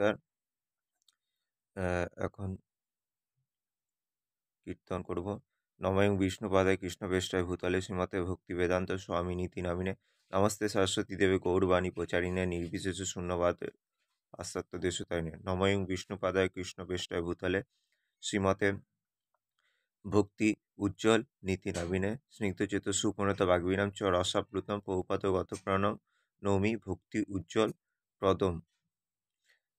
doctor এখন কীর্তন করব নময়ং কৃষ্ণ বেষ্টায় ভূতলে শ্রীমতে ভক্তি বেদান্ত স্বামী নীতি নামিনে নমস্তে সরস্বতী দেবে গৌরবাণী প্রচারিণে নির্বিশেষ শূন্যবাদ আস্তাত্ব বিষ্ণু নময়ং বিষ্ণুপাদায় বেষ্টায় ভূতলে শ্রীমতে ভক্তি উজ্জ্বল নীতি নবীনে স্নিগ্ধচেত সুপ্রণত বাগবিনাম চ রসাপ্লুতম প্রৌপাত গত প্রণম নৌমি ভক্তি উজ্জ্বল প্রদম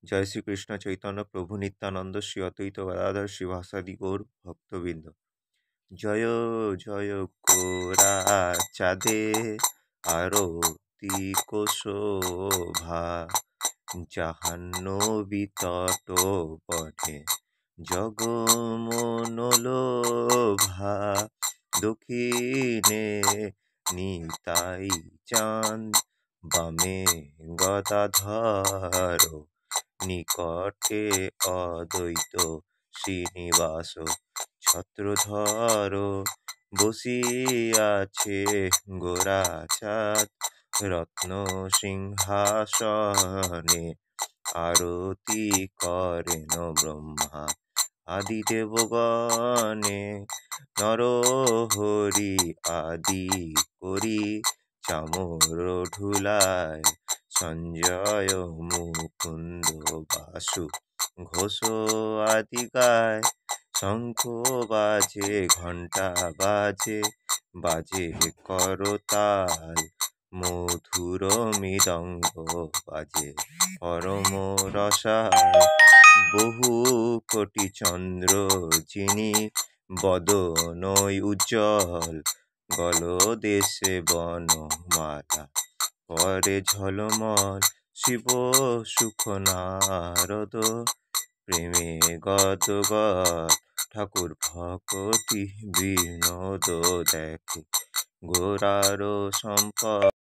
জয় শ্রীকৃষ্ণ চৈতন্য প্রভু নিত্যানন্দ শ্রী অতৈত গদাধর শিবাসাদি গৌর ভক্তবৃন্দ জয় জয় গোরা চাঁদে আরতি কোশোভা জাহান্নবী তট বটে জগমনোলোভা দক্ষিণে নিতাই চাঁদ বামে গদাধর নিকটে অদ্বৈত শ্রীনিবাস ছত্রধর বসিয়াছে গোরাচাঁদ রত্ন সিংহাসনে আরতি করেন ব্রহ্মা আদি দেবগণে নর হরি আদি করি চামর ঢুলায় সঞ্জয় মুকুন্দ বাসু ঘোষ আদি গায় শঙ্খ বাজে ঘণ্টা বাজে বাজে করতাল মধুর মৃদঙ্গ বাজে পরম রসায় বহু কোটি চন্দ্র যিনি বদনই উজ্জ্বল গল দেশে মাতা পরে ঝলমল শিব সুখ নারদ প্রেমে গদগদ ঠাকুর ভকতি বিনোদ দেখে গোরারো সম্পদ